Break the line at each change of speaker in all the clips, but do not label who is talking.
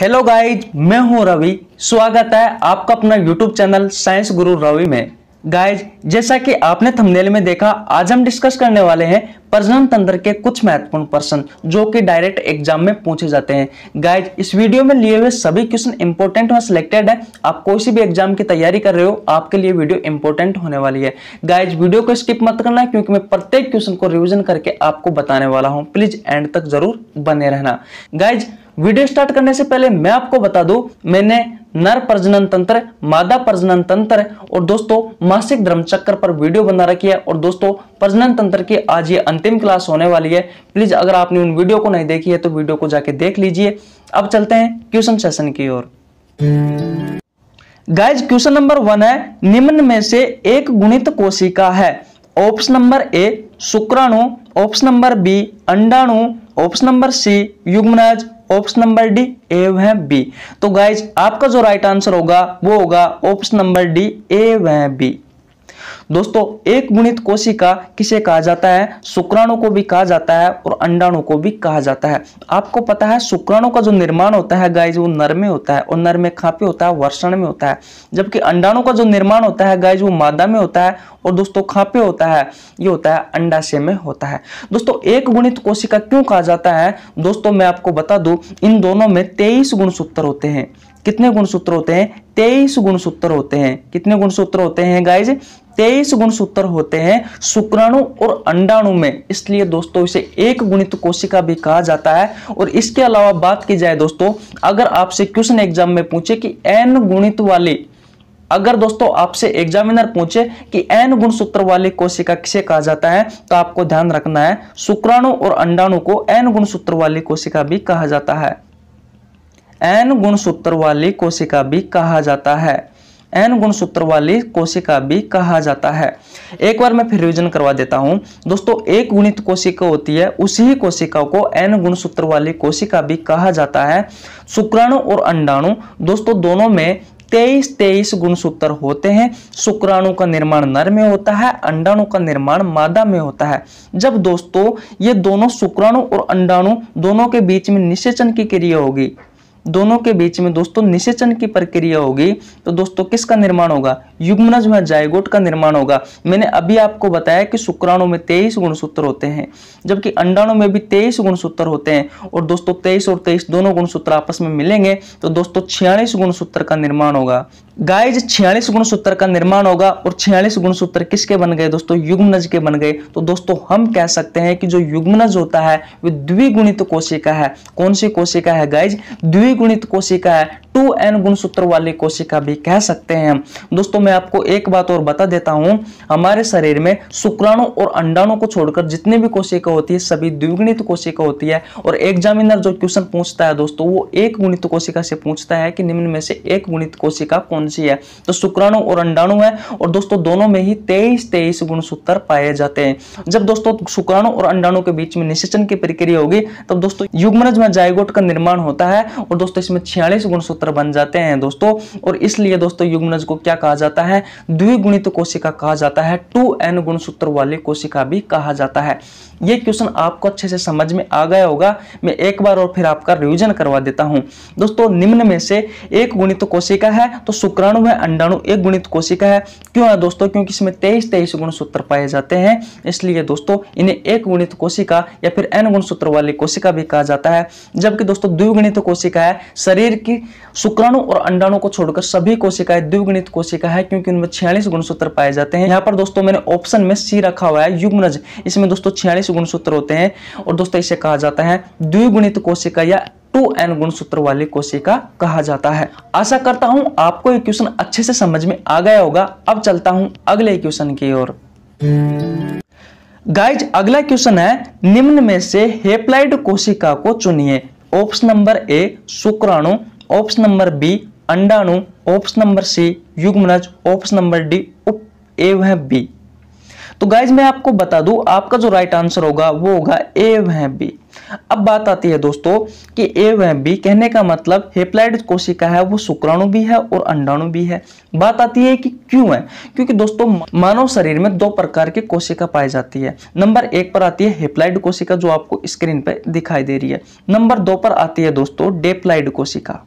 hello guys मैं हूं रवि स्वागत है आपका अपना यूट्यूब चैनल साइंस गुरु रवि में गाइज जैसा कि आपने थंबनेल में देखा आज हम डिस्कस करने वाले हैं प्रजनन तंत्र के कुछ महत्वपूर्ण प्रश्न जो कि डायरेक्ट एग्जाम में पूछे जाते हैं गाइज इस वीडियो में लिए हुए सभी क्वेश्चन इंपॉर्टेंट और सिलेक्टेड है आप कोई सी भी एग्जाम की तैयारी कर रहे हो आपके लिए वीडियो इंपॉर्टेंट होने वाली है गाइज वीडियो को स्किप मत करना क्योंकि मैं प्रत्येक क्वेश्चन को रिविजन करके आपको बताने वाला हूँ प्लीज एंड तक जरूर बने रहना गाइज वीडियो स्टार्ट करने से पहले मैं आपको बता दूं मैंने नर प्रजनन तंत्र मादा प्रजनन तंत्र और दोस्तों मासिक धर्म चक्कर पर वीडियो बना रखी है और दोस्तों प्रजनन तंत्र की आज ये अंतिम क्लास होने वाली है प्लीज अगर आपने उन वीडियो को नहीं देखी है तो वीडियो को जाके देख लीजिए अब चलते हैं क्वेश्चन सेशन की ओर गाइज क्वेश्चन नंबर वन है निम्न में से एक गुणित कोशिका है ऑप्शन नंबर ए शुक्राणु ऑप्शन नंबर बी अंडाणु ऑप्शन नंबर सी युग्मनाज ऑप्शन नंबर डी ए वह बी तो गाइज आपका जो राइट आंसर होगा वो होगा ऑप्शन नंबर डी ए वह बी दोस्तों एक गुणित कोशिका किसे कहा जाता है शुक्राणु को भी कहा जाता है और अंडाणु को भी कहा जाता है आपको पता है शुक्राणु का जो निर्माण होता है गाइज वो नर में होता है और नर में खापे होता है वर्षण में होता है जबकि अंडाणु का जो निर्माण होता है गाइज वो मादा में होता है और दोस्तों खापे पे होता है ये होता है अंडाशय में होता है दोस्तों एक गुणित कोशिका क्यों कहा जाता है दोस्तों मैं आपको बता दूं इन दोनों में तेईस गुणसूत्र होते हैं कितने गुणसूत्र होते हैं तेईस गुणसूत्र होते हैं कितने गुणसूत्र होते हैं गाइज तेईस गुणसूत्र होते हैं शुक्राणु और अंडाणु में इसलिए दोस्तों इसे एक गुणित कोशिका भी कहा जाता है और इसके अलावा बात की जाए दोस्तों अगर आपसे क्वेश्चन एग्जाम में पूछे कि एन गुणित वाली अगर दोस्तों आपसे एग्जामिनर पूछे कि एन गुणसूत्र वाली कोशिका किसे कहा जाता है तो आपको ध्यान रखना है शुक्राणु और अंडाणु को एन गुणसूत्र वाली कोशिका भी कहा जाता है एन गुणसूत्र वाली कोशिका भी कहा जाता है एन गुणसूत्र वाली कोशिका भी कहा जाता है एक बार मैं फिर रिविजन करवा देता हूं दोस्तों एक गुणित कोशिका होती है उसी ही कोशिका को एन गुणसूत्र वाली कोशिका भी कहा जाता है शुक्राणु और अंडाणु दोस्तों दोनों में तेईस तेईस गुणसूत्र होते हैं शुक्राणु का निर्माण नर में होता है अंडाणु का निर्माण मादा में होता है जब दोस्तों ये दोनों शुक्राणु और अंडाणु दोनों के बीच में निषेचन की क्रिया होगी दोनों के बीच में दोस्तों निषेचन की प्रक्रिया होगी तो दोस्तों किसका निर्माण होगा युग्मनज में जायगोट का निर्माण होगा मैंने अभी आपको बताया कि शुक्राणु में तेईस गुणसूत्र होते हैं जबकि अंडाणु में भी तेईस गुणसूत्र होते हैं और दोस्तों तेईस और तेईस दोनों गुणसूत्र आपस में मिलेंगे तो दोस्तों छियालीस गुणसूत्र का निर्माण होगा गाइज छियालीस गुणसूत्र का निर्माण होगा और छियालीस गुणसूत्र किसके बन गए दोस्तों युग्मनज के बन गए तो दोस्तों हम कह सकते हैं कि जो युग्मनज होता है वह द्विगुणित कोशिका है कौन सी कोशिका है गाइज द्वि द्विगुणित कोशिका है टू एन गुणसूत्र वाली कोशिका भी कह सकते हैं दोस्तों मैं आपको एक बात और बता देता हूं हमारे शरीर में शुक्राणु और अंडाणु को छोड़कर जितनी भी कोशिका होती है सभी द्विगुणित कोशिका होती है और एग्जामिनर जो क्वेश्चन पूछता है दोस्तों वो एक गुणित कोशिका से पूछता है कि निम्न में से एक गुणित कोशिका कौन सी है तो शुक्राणु और अंडाणु है और दोस्तों दोनों में ही तेईस तेईस गुणसूत्र पाए जाते हैं जब दोस्तों शुक्राणु और अंडाणु के बीच में निशेचन की प्रक्रिया होगी तब दोस्तों युग्मरज में जायगोट का निर्माण होता है और दोस्तों इसमें छियालीस गुण सूत्र बन जाते हैं दोस्तों और इसलिए दोस्तों युग्मनज को क्या कहा जाता है द्विगुणित कोशिका कहा जाता है टू एन गुण सूत्र वाली कोशिका भी कहा जाता है ये क्वेश्चन आपको अच्छे से समझ में आ गया होगा मैं एक बार और फिर आपका रिविजन करवा देता हूँ दोस्तों निम्न में से एक गुणित कोशिका है तो शुक्राणु है अंडाणु एक गुणित कोशिका है क्यों है दोस्तों क्योंकि इसमें तेईस तेईस गुण सूत्र पाए जाते हैं इसलिए दोस्तों इन्हें एक गुणित कोशिका या फिर एन गुण सूत्र वाली कोशिका भी कहा जाता है जबकि दोस्तों द्विगुणित कोशिका है है शरीर की शुक्राणु और अंडाणु को छोड़कर सभी कोशिकाएं द्विगुणित कोशिका है क्योंकि उनमें छियालीस गुणसूत्र पाए जाते हैं यहाँ पर दोस्तों मैंने ऑप्शन में सी रखा हुआ है युग्मनज इसमें दोस्तों छियालीस गुणसूत्र होते हैं और दोस्तों इसे कहा जाता है द्विगुणित कोशिका या 2n गुणसूत्र वाली कोशिका कहा जाता है आशा करता हूं आपको ये क्वेश्चन अच्छे से समझ में आ गया होगा अब चलता हूं अगले क्वेश्चन की ओर गाइज अगला क्वेश्चन है निम्न में से हेप्लाइड कोशिका को चुनिए ऑप्शन नंबर ए शुक्राणु ऑप्शन नंबर बी अंडाणु ऑप्शन नंबर सी युग्मनज ऑप्शन नंबर डी उप ए वह बी तो गाइज मैं आपको बता दूं आपका जो राइट आंसर होगा वो होगा ए वह बी अब बात आती है दोस्तों कि ए व बी कहने का मतलब हेप्लाइड कोशिका है वो शुक्राणु भी है और अंडाणु भी है बात आती है कि क्यों है क्योंकि दोस्तों मानव शरीर में दो प्रकार की कोशिका पाई जाती है नंबर एक पर आती है हेप्लाइड कोशिका जो आपको स्क्रीन पर दिखाई दे रही है नंबर दो पर आती है दोस्तों डेप्लाइड कोशिका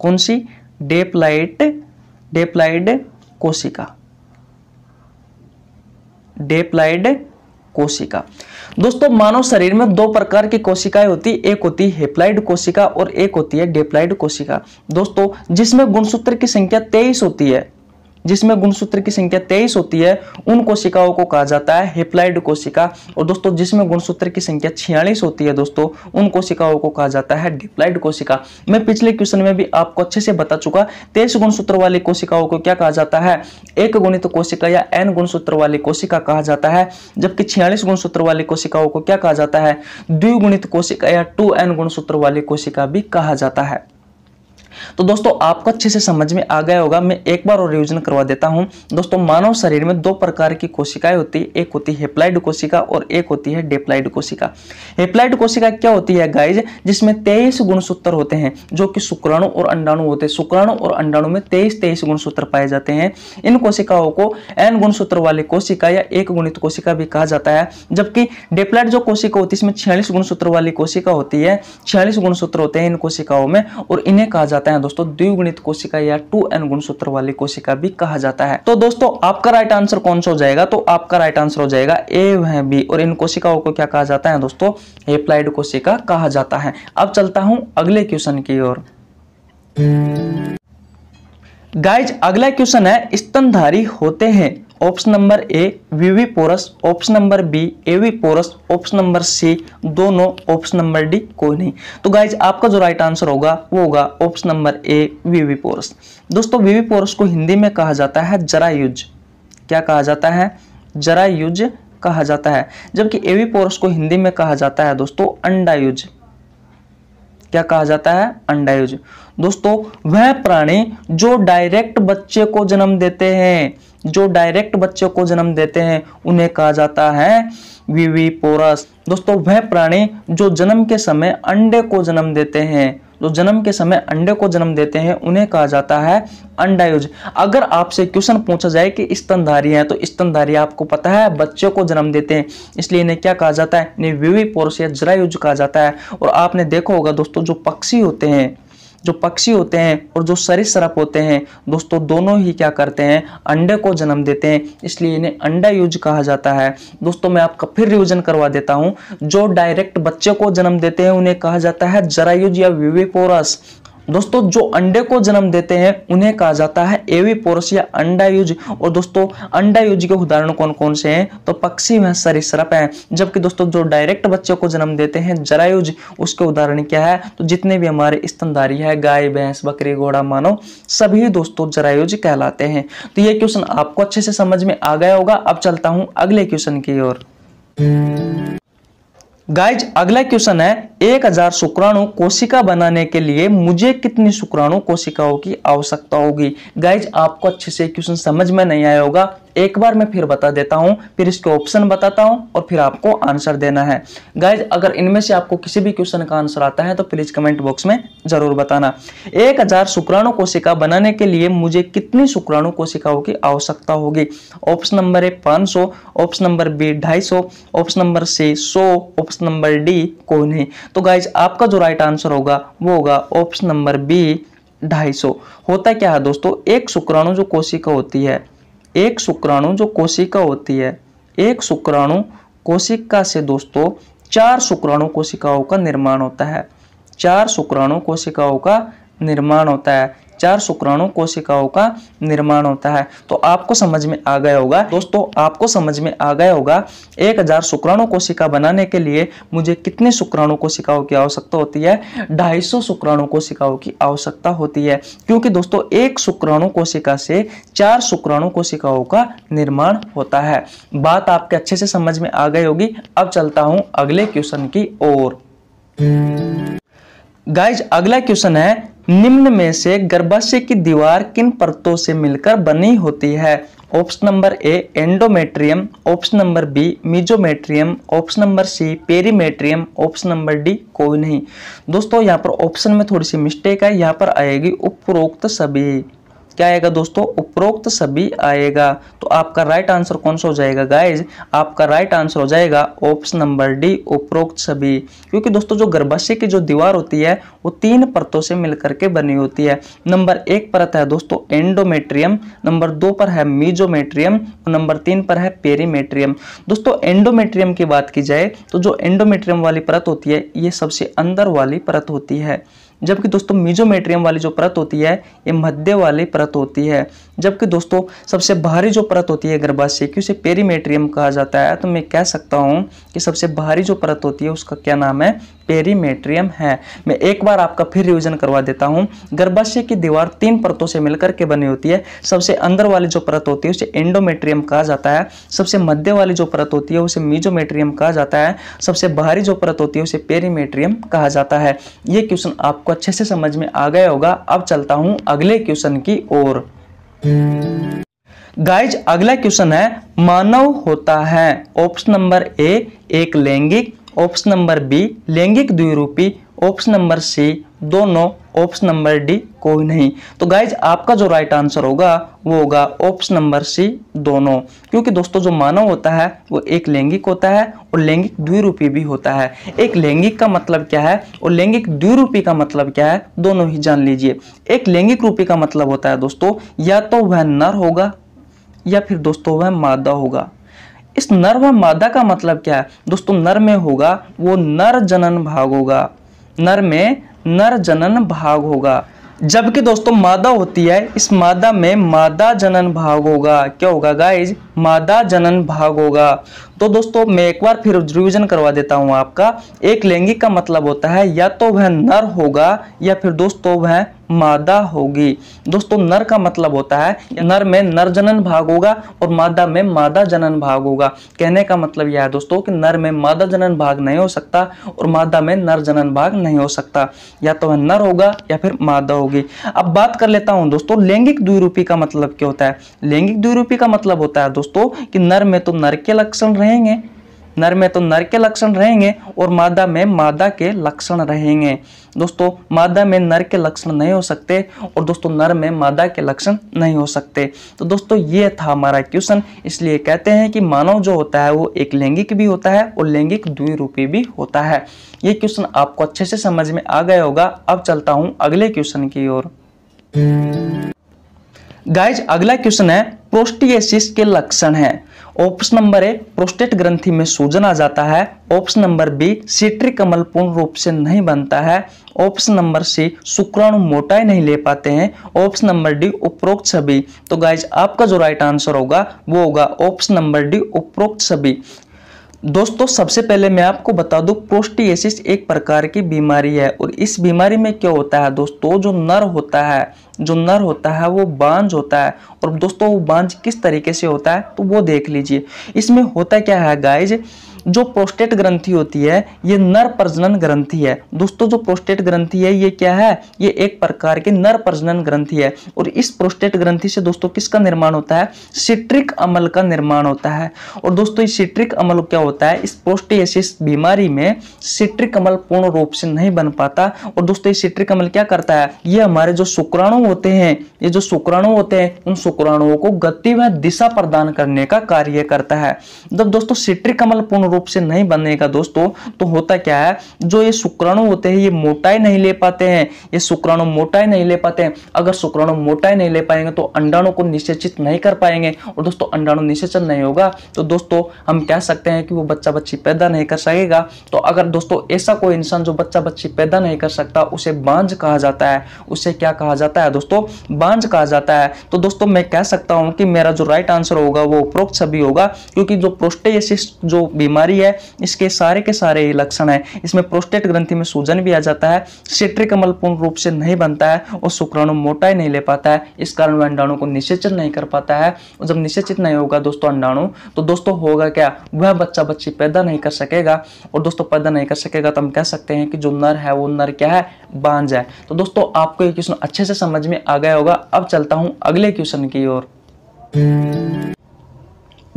कौन सी डेप्लाइट डेप्लाइड कोशिका डेप्लाइड कोशिका दोस्तों मानव शरीर में दो प्रकार की कोशिकाएं होती है एक होती है हेप्लाइड कोशिका और एक होती है डेप्लाइड कोशिका दोस्तों जिसमें गुणसूत्र की संख्या तेईस होती है जिसमें गुणसूत्र की संख्या तेईस होती है उन कोशिकाओं को कहा जाता है हिप्लाइड कोशिका और दोस्तों जिसमें गुणसूत्र की संख्या छियालीस होती है दोस्तों उन कोशिकाओं को कहा जाता है डिप्लाइड कोशिका मैं पिछले क्वेश्चन में भी आपको अच्छे से बता चुका तेईस गुणसूत्र वाली कोशिकाओं को क्या कहा जाता है एक गुणित कोशिका या एन गुणसूत्र वाली कोशिका कहा जाता है जबकि छियालीस गुणसूत्र वाली कोशिकाओं को क्या कहा जाता है द्विगुणित कोशिका या टू एन गुणसूत्र वाली कोशिका भी कहा जाता है तो दोस्तों आपको अच्छे से समझ में आ गया होगा मैं एक बार और रिविजन करवा देता हूँ दोस्तों मानव शरीर में दो प्रकार की कोशिकाएं होती है एक होती है हेप्लाइड कोशिका और एक होती है डेप्लाइड कोशिका हेप्लाइड कोशिका क्या होती है गाइज जिसमें तेईस गुणसूत्र होते हैं जो कि शुक्राणु और अंडाणु होते हैं शुक्राणु और अंडाणु में तेईस तेईस गुणसूत्र पाए जाते हैं इन कोशिकाओं को एन गुणसूत्र वाली कोशिका या एक गुणित कोशिका भी कहा जाता है जबकि डेप्लाइड जो कोशिका होती है इसमें छियालीस गुणसूत्र वाली कोशिका होती है छियालीस गुणसूत्र होते हैं इन कोशिकाओं में और इन्हें कहा जाता जाता है दोस्तों द्विगुणित कोशिका या टू एन गुण सूत्र वाली कोशिका भी कहा जाता है तो दोस्तों आपका राइट आंसर कौन सा हो जाएगा तो आपका राइट आंसर हो जाएगा ए है बी और इन कोशिकाओं को क्या कहा जाता है दोस्तों एप्लाइड कोशिका कहा जाता है अब चलता हूं अगले क्वेश्चन की ओर गाइज अगला क्वेश्चन है स्तनधारी होते हैं option number A viviparous option number B oviparous option number C दोनों ऑप्शन नंबर डी कोई नहीं तो गाइज आपका जो राइट आंसर होगा वो होगा option number A viviparous दोस्तों वीवी पोरस को हिंदी में कहा जाता है जरायुज क्या कहा जाता है जरायुज कहा जाता है जबकि एवी पोरस को हिंदी में कहा जाता है दोस्तों अंडायुज क्या कहा जाता है अंडायुज दोस्तों वह प्राणी जो डायरेक्ट बच्चे को जन्म देते हैं जो डायरेक्ट बच्चों को जन्म देते हैं उन्हें कहा जाता है विविपोरस दोस्तों वह प्राणी जो जन्म के समय अंडे को जन्म देते हैं जो जन्म के समय अंडे को जन्म देते हैं उन्हें कहा जाता है अंडायुज अगर आपसे क्वेश्चन पूछा जाए कि स्तनधारी हैं तो स्तनधारी आपको पता है बच्चों को जन्म देते हैं इसलिए इन्हें क्या कहा जाता है इन्हें विविपोरस या जरायुज कहा जाता है और आपने देखा होगा दोस्तों जो पक्षी होते हैं जो पक्षी होते हैं और जो सरप होते हैं दोस्तों दोनों ही क्या करते हैं अंडे को जन्म देते हैं इसलिए इन्हें अंडा यूज कहा जाता है दोस्तों मैं आपका फिर रिविजन करवा देता हूँ जो डायरेक्ट बच्चे को जन्म देते हैं उन्हें कहा जाता है जरायुज या विविपोरस दोस्तों जो अंडे को जन्म देते हैं उन्हें कहा जाता है पोरस या युज और दोस्तों युज के उदाहरण कौन कौन से हैं तो पक्षी में सरिसरप है जबकि दोस्तों जो डायरेक्ट बच्चों को जन्म देते हैं जरायुज उसके उदाहरण क्या है तो जितने भी हमारे स्तनधारी है गाय भैंस बकरी घोड़ा मानो सभी दोस्तों जरायुज कहलाते हैं तो ये क्वेश्चन आपको अच्छे से समझ में आ गया होगा अब चलता हूँ अगले क्वेश्चन की ओर गाइज अगला क्वेश्चन है एक हजार शुक्राणु कोशिका बनाने के लिए मुझे कितनी शुक्राणु कोशिकाओं की आवश्यकता होगी गाइज आपको अच्छे से क्वेश्चन समझ में नहीं आया होगा एक बार मैं फिर बता देता हूँ फिर इसके ऑप्शन बताता हूँ और फिर आपको आंसर देना है गाइज अगर इनमें से आपको किसी भी क्वेश्चन का आंसर आता है तो प्लीज कमेंट बॉक्स में जरूर बताना एक हजार शुक्राणु कोशिका बनाने के लिए मुझे कितनी शुक्राणु कोशिकाओं की आवश्यकता होगी ऑप्शन नंबर ए पांच ऑप्शन नंबर बी ढाई ऑप्शन नंबर सी सौ ऑप्शन नंबर डी को नहीं तो गाइज आपका जो राइट आंसर होगा वो होगा ऑप्शन नंबर बी ढाई होता क्या है दोस्तों एक शुक्राणु जो कोशिका होती है एक शुक्राणु जो कोशिका होती है एक शुक्राणु कोशिका से दोस्तों चार शुक्राणु कोशिकाओं का निर्माण होता है चार शुक्राणु कोशिकाओं का निर्माण होता है चार शुक्राणु कोशिकाओं का निर्माण होता है तो आपको समझ में आ गया होगा दोस्तों आपको समझ में आ गया होगा एक हजार शुक्राणु कोशिका बनाने के लिए मुझे कितने शुक्राणु कोशिकाओं की आवश्यकता होती है ढाई सौ शुक्राणु कोशिकाओं की आवश्यकता होती है क्योंकि दोस्तों एक शुक्राणु कोशिका से चार शुक्राणु कोशिकाओं का निर्माण होता है बात आपके अच्छे से समझ में आ गई होगी अब चलता हूं अगले क्वेश्चन की ओर गाइज अगला क्वेश्चन है निम्न में से गर्भाशय की दीवार किन परतों से मिलकर बनी होती है option number A endometrium option number B myometrium option number C perimetrium option number D कोई नहीं दोस्तों यहाँ पर ऑप्शन में थोड़ी सी मिस्टेक है यहाँ पर आएगी उपरोक्त सभी क्या आएगा दोस्तों उपरोक्त सभी आएगा तो आपका राइट आंसर कौन सा हो जाएगा गाइज आपका राइट आंसर हो जाएगा ऑप्शन नंबर डी उपरोक्त सभी क्योंकि दोस्तों जो गर्भाशय की जो दीवार होती है वो तीन परतों से मिलकर के बनी होती है नंबर एक परत है दोस्तों एंडोमेट्रियम नंबर दो पर है मीजोमेट्रियम और नंबर तीन पर है पेरीमेट्रियम दोस्तों एंडोमेट्रियम की बात की जाए तो जो एंडोमेट्रियम वाली परत होती है ये सबसे अंदर वाली परत होती है जबकि दोस्तों मीजोमेट्रियम वाली जो परत होती है ये मध्य वाली परत होती है जबकि दोस्तों सबसे बाहरी जो परत होती है गर्भाशय की उसे पेरीमेट्रियम कहा जाता है तो मैं कह सकता हूँ कि सबसे बाहरी जो परत होती है उसका क्या नाम है पेरीमेट्रियम है मैं एक बार आपका फिर रिविजन करवा देता हूँ गर्भाशय की दीवार तीन परतों से मिलकर के बनी होती है सबसे अंदर वाली जो परत होती है उसे एंडोमेट्रियम कहा जाता है सबसे मध्य वाली जो परत होती है उसे मीजोमेट्रियम कहा जाता है सबसे बाहरी जो परत होती है उसे पेरीमेट्रियम कहा जाता है ये क्वेश्चन आप आपको अच्छे से समझ में आ गया होगा अब चलता हूं अगले क्वेश्चन की ओर गाइज अगला क्वेश्चन है मानव होता है ऑप्शन नंबर ए एक लैंगिक ऑप्शन नंबर बी लैंगिक द्विरूपी ऑप्शन नंबर सी दोनों ऑप्शन नंबर डी कोई नहीं तो गाइज आपका जो राइट आंसर होगा वो होगा ऑप्शन नंबर सी दोनों क्योंकि दोस्तों जो मानव होता है वो एक लैंगिक होता है और लैंगिक द्विरूपी भी होता है एक लैंगिक का मतलब क्या है और लैंगिक द्विरूपी का मतलब क्या है दोनों ही जान लीजिए एक लैंगिक रूपी का मतलब होता है दोस्तों या तो वह नर होगा या फिर दोस्तों वह मादा होगा इस नर व मादा का मतलब क्या है दोस्तों नर में होगा वो नर जनन भाग होगा नर में नर जनन भाग होगा जबकि दोस्तों मादा होती है इस मादा में मादा जनन भाग होगा क्या होगा गाइज मादा जनन भाग होगा तो दोस्तों मैं एक बार फिर रिविजन करवा देता हूँ आपका एक लैंगिक का मतलब होता है या तो वह नर होगा या फिर दोस्तों वह मादा होगी दोस्तों नर का मतलब होता है नर में नर जनन भाग होगा और मादा में मादा जनन भाग होगा कहने का मतलब यह है दोस्तों कि नर में मादा जनन भाग नहीं हो सकता और मादा में नर जनन भाग नहीं हो सकता या तो वह नर होगा या फिर मादा होगी अब बात कर लेता हूं दोस्तों लैंगिक द्विरूपी का मतलब क्या होता है लैंगिक द्विरूपी का मतलब होता है दोस्तों कि नर में तो नर के लक्षण रहे रहेंगे नर में तो नर के लक्षण रहेंगे और मादा में मादा के लक्षण रहेंगे दोस्तों मादा में नर के लक्षण नहीं हो सकते और दोस्तों नर में मादा के लक्षण नहीं हो सकते तो दोस्तों ये था हमारा क्वेश्चन इसलिए कहते हैं कि मानव जो होता है वो एक लैंगिक भी होता है और लैंगिक द्विरूपी भी होता है ये क्वेश्चन आपको अच्छे से समझ में आ गया होगा अब चलता हूँ अगले क्वेश्चन की ओर गाइज अगला क्वेश्चन है प्रोस्टिएसिस के लक्षण है ऑप्शन नंबर ए प्रोस्टेट ग्रंथि में सूजन आ जाता है ऑप्शन नंबर बी सिट्रिक कमल पूर्ण रूप से नहीं बनता है ऑप्शन नंबर सी शुक्राणु मोटाई नहीं ले पाते हैं ऑप्शन नंबर डी उपरोक्त सभी तो गाइज आपका जो राइट आंसर होगा वो होगा ऑप्शन नंबर डी उपरोक्त सभी दोस्तों सबसे पहले मैं आपको बता दूं प्रोस्टिएसिस एक प्रकार की बीमारी है और इस बीमारी में क्या होता है दोस्तों जो नर होता है जो नर होता है वो बांझ होता है और दोस्तों वो बांझ किस तरीके से होता है तो वो देख लीजिए इसमें होता क्या है गाइज जो प्रोस्टेट ग्रंथि होती है ये नर प्रजनन ग्रंथि है दोस्तों जो प्रोस्टेट ग्रंथि है ये क्या है ये एक प्रकार के नर प्रजनन ग्रंथि है और इस प्रोस्टेट ग्रंथि से दोस्तों किसका निर्माण होता है सिट्रिक अमल का निर्माण होता है और दोस्तों इस सिट्रिक अमल क्या होता है इस प्रोस्टेसिस बीमारी में सिट्रिक अमल पूर्ण रूप से नहीं बन पाता और दोस्तों ये सिट्रिक अमल क्या करता है ये हमारे जो शुक्राणु होते हैं ये जो शुक्राणु होते हैं उन शुक्राणुओं को गति व दिशा प्रदान करने का कार्य करता है जब दोस्तों सिट्रिक अमल पूर्ण रूप से नहीं बनेगा दोस्तों तो होता क्या है जो ये शुक्राणु होते हैं ये मोटाई नहीं ले पाते हैं ये शुक्राणु मोटाई नहीं ले पाते हैं अगर शुक्राणु मोटाई नहीं ले पाएंगे तो अंडाणु को निषेचित नहीं कर पाएंगे और दोस्तों अंडाणु निषेचन नहीं होगा तो दोस्तों हम कह सकते हैं कि वो बच्चा बच्ची पैदा नहीं कर सकेगा तो अगर दोस्तों ऐसा कोई इंसान जो बच्चा बच्ची पैदा नहीं कर सकता उसे बांझ कहा जाता है उसे क्या कहा जाता है दोस्तों बांझ कहा जाता है तो दोस्तों मैं कह सकता हूं कि मेरा जो राइट आंसर होगा वो उपरोक्त सभी होगा क्योंकि जो प्रोस्टेसिस जो बीमारी बीमारी है इसके सारे के सारे लक्षण है इसमें प्रोस्टेट ग्रंथि में सूजन भी आ जाता है सिट्रिक अमल पूर्ण रूप से नहीं बनता है और शुक्राणु मोटा ही नहीं ले पाता है इस कारण वह अंडाणु को निषेचित नहीं कर पाता है और जब निषेचित नहीं होगा दोस्तों अंडाणु तो दोस्तों होगा क्या वह बच्चा बच्ची पैदा नहीं कर सकेगा और दोस्तों पैदा नहीं कर सकेगा तो हम कह सकते हैं कि जो नर है वो नर क्या है बांझ है तो दोस्तों आपको ये क्वेश्चन अच्छे से समझ में आ गया होगा अब चलता हूँ अगले क्वेश्चन की ओर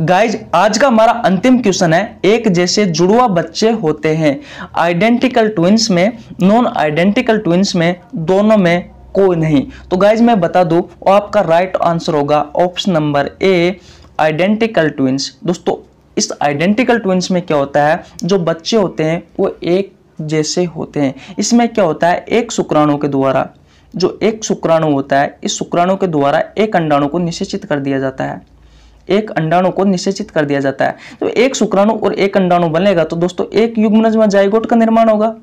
गाइज आज का हमारा अंतिम क्वेश्चन है एक जैसे जुड़वा बच्चे होते हैं आइडेंटिकल ट्विंस में नॉन आइडेंटिकल ट्विंस में दोनों में कोई नहीं तो गाइज मैं बता दू आपका राइट आंसर होगा option number A identical twins दोस्तों इस आइडेंटिकल ट्विंस में क्या होता है जो बच्चे होते हैं वो एक जैसे होते हैं इसमें क्या होता है एक शुक्राणु के द्वारा जो एक शुक्राणु होता है इस शुक्राणु के द्वारा एक अंडाणु को निश्चित कर दिया जाता है एक अंडाणु को निषेचित कर दिया जाता है तो एक शुक्राणु और एक अंडाणु बनेगा तो दोस्तों एक युग्मनज में जायगोट का निर्माण होगा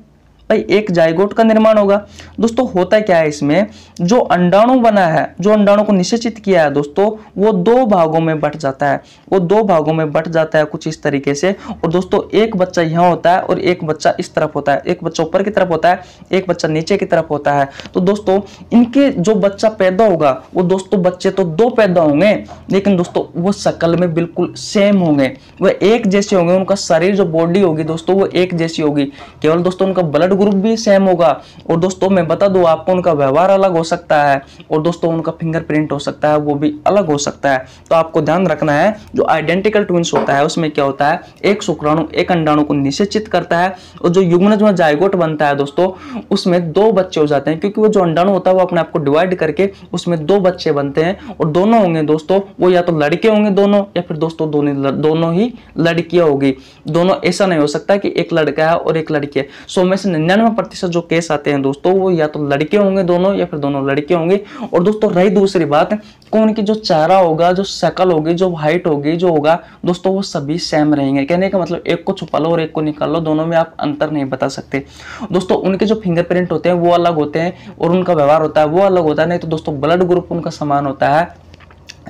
भाई एक जायगोट का निर्माण होगा दोस्तों होता क्या है इसमें जो अंडाणु बना है जो अंडाणु को निश्चित किया है दोस्तों वो दो भागों में बट जाता है वो दो भागों में बट जाता है कुछ इस तरीके से और दोस्तों एक बच्चा यहाँ होता है और एक बच्चा इस तरफ होता है एक बच्चा ऊपर की तरफ होता है एक बच्चा नीचे की तरफ होता है तो दोस्तों इनके जो बच्चा पैदा होगा वो दोस्तों बच्चे तो दो पैदा होंगे लेकिन दोस्तों वो शक्ल में बिल्कुल सेम होंगे वह एक जैसे होंगे उनका शरीर जो बॉडी होगी दोस्तों वो एक जैसी होगी केवल दोस्तों उनका ब्लड ग्रुप भी सेम होगा और दोस्तों मैं बता दूं आपको उनका व्यवहार अलग हो सकता है और दोस्तों उनका फिंगरप्रिंट हो सकता है वो भी अलग हो सकता है तो आपको ध्यान रखना है जो आइडेंटिकल ट्विंस होता है उसमें क्या होता है एक शुक्राणु एक अंडाणु को निषेचित करता है और जो युग्मनज में जायगोट बनता है दोस्तों उसमें दो बच्चे हो जाते हैं क्योंकि वो जो अंडाणु होता है वो अपने आप को डिवाइड करके उसमें दो बच्चे बनते हैं और दोनों होंगे दोस्तों वो या तो लड़के होंगे दोनों या फिर दोस्तों दोनों दोनों ही लड़कियां होगी दोनों ऐसा नहीं हो सकता कि एक लड़का है और एक लड़की है सो में से निन्यानवे प्रतिशत जो केस आते हैं दोस्तों वो या तो लड़के होंगे दोनों या फिर दोनों लड़के होंगे और दोस्तों रही दूसरी बात कौन की जो चेहरा होगा जो शक्ल होगी जो हाइट होगी जो होगा दोस्तों वो सभी सेम रहेंगे कहने का मतलब एक को छुपा लो और एक को निकाल लो दोनों में आप अंतर नहीं बता सकते दोस्तों उनके जो फिंगरप्रिंट होते हैं वो अलग होते हैं और उनका व्यवहार होता है वो अलग होता है नहीं तो दोस्तों ब्लड ग्रुप उनका समान होता है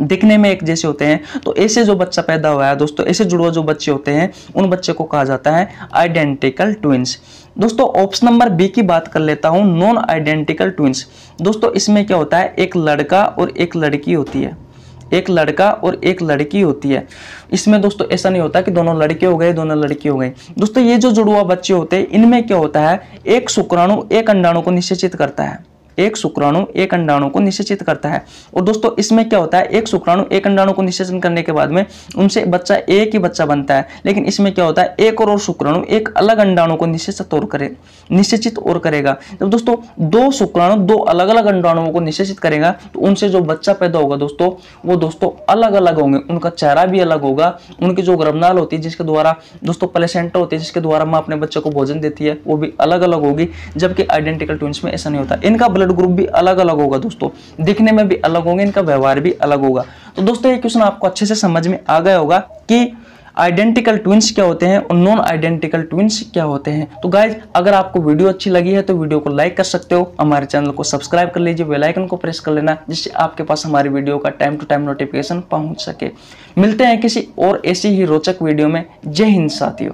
दिखने में एक जैसे होते हैं तो ऐसे जो बच्चा पैदा हुआ है दोस्तों ऐसे जुड़वा जो बच्चे होते हैं उन बच्चे को कहा जाता है आइडेंटिकल ट्विंस दोस्तों ऑप्शन नंबर बी की बात कर लेता हूँ नॉन आइडेंटिकल ट्विंस दोस्तों इसमें क्या होता है एक लड़का और एक लड़की होती है एक लड़का और एक लड़की होती है इसमें दोस्तों ऐसा नहीं होता कि दोनों लड़के हो गए दोनों लड़की हो गई दोस्तों ये जो जुड़वा बच्चे होते हैं इनमें क्या होता है एक शुक्राणु एक अंडाणु को निश्चित करता है एक शुक्राणु एक अंडाणु को निषेचित करता है और दोस्तों इसमें क्या होता है एक शुक्राणु एक अंडाणु को निषेचन करने के बाद में उनसे बच्चा एक ही बच्चा बनता है लेकिन इसमें क्या होता है एक और, शुक्राणु एक अलग अंडाणु को निषेचित और करे निषेचित और करेगा जब दोस्तों दो शुक्राणु दो अलग अलग अंडाणुओं को निषेचित करेगा तो उनसे जो बच्चा पैदा होगा दोस्तों वो दोस्तों अलग अलग होंगे उनका चेहरा भी अलग होगा उनकी जो गर्भनाल होती है जिसके द्वारा दोस्तों प्लेसेंटा होती है जिसके द्वारा माँ अपने बच्चे को भोजन देती है वो भी अलग अलग होगी जबकि आइडेंटिकल ट्विंस में ऐसा नहीं होता इनका ब्लड ब्लड ग्रुप भी अलग अलग होगा दोस्तों दिखने में भी अलग होंगे इनका व्यवहार भी अलग होगा तो दोस्तों ये क्वेश्चन आपको अच्छे से समझ में आ गया होगा कि आइडेंटिकल ट्विंस क्या होते हैं और नॉन आइडेंटिकल ट्विंस क्या होते हैं तो गाइज अगर आपको वीडियो अच्छी लगी है तो वीडियो को लाइक कर सकते हो हमारे चैनल को सब्सक्राइब कर लीजिए बेल आइकन को प्रेस कर लेना जिससे आपके पास हमारी वीडियो का टाइम टू टाइम नोटिफिकेशन पहुंच सके मिलते हैं किसी और ऐसी ही रोचक वीडियो में जय हिंद साथियों